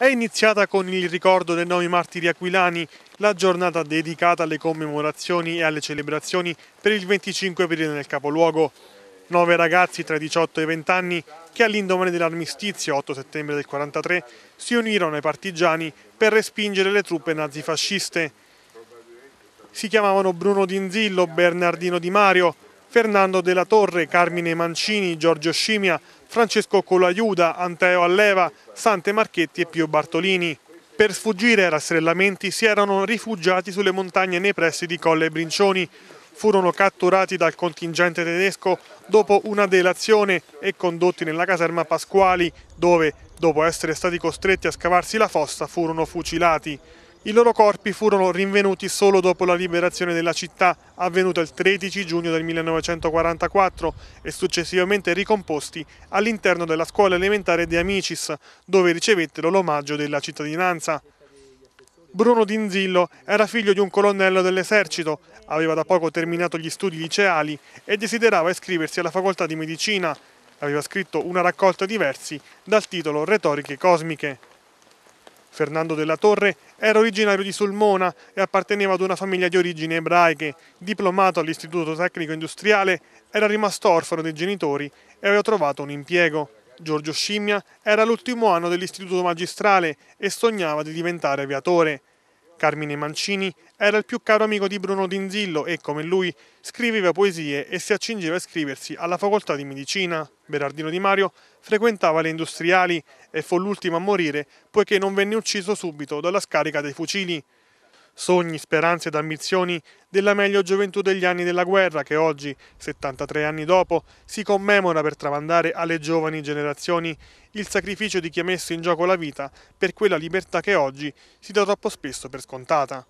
È iniziata con il ricordo dei nomi martiri aquilani, la giornata dedicata alle commemorazioni e alle celebrazioni per il 25 aprile nel capoluogo. Nove ragazzi tra i 18 e i 20 anni che all'indomani dell'armistizio 8 settembre del 1943 si unirono ai partigiani per respingere le truppe nazifasciste. Si chiamavano Bruno Dinzillo, Bernardino Di Mario, Fernando della Torre, Carmine Mancini, Giorgio Scimia, Francesco Colaiuda, Anteo Alleva, Sante Marchetti e Pio Bartolini. Per sfuggire ai rastrellamenti si erano rifugiati sulle montagne nei pressi di Colle Brincioni. Furono catturati dal contingente tedesco dopo una delazione e condotti nella caserma Pasquali, dove, dopo essere stati costretti a scavarsi la fossa, furono fucilati. I loro corpi furono rinvenuti solo dopo la liberazione della città, avvenuta il 13 giugno del 1944, e successivamente ricomposti all'interno della scuola elementare di Amicis, dove ricevettero l'omaggio della cittadinanza. Bruno Dinzillo era figlio di un colonnello dell'esercito, aveva da poco terminato gli studi liceali e desiderava iscriversi alla facoltà di medicina. Aveva scritto una raccolta di versi dal titolo Retoriche cosmiche. Fernando della Torre era originario di Sulmona e apparteneva ad una famiglia di origini ebraiche. Diplomato all'Istituto Tecnico Industriale, era rimasto orfano dei genitori e aveva trovato un impiego. Giorgio Scimmia era l'ultimo anno dell'istituto magistrale e sognava di diventare aviatore. Carmine Mancini era il più caro amico di Bruno Dinzillo e, come lui, scriveva poesie e si accingeva a iscriversi alla facoltà di medicina. Berardino Di Mario frequentava le industriali e fu l'ultimo a morire poiché non venne ucciso subito dalla scarica dei fucili. Sogni, speranze ed ambizioni della meglio gioventù degli anni della guerra che oggi, 73 anni dopo, si commemora per tramandare alle giovani generazioni il sacrificio di chi ha messo in gioco la vita per quella libertà che oggi si dà troppo spesso per scontata.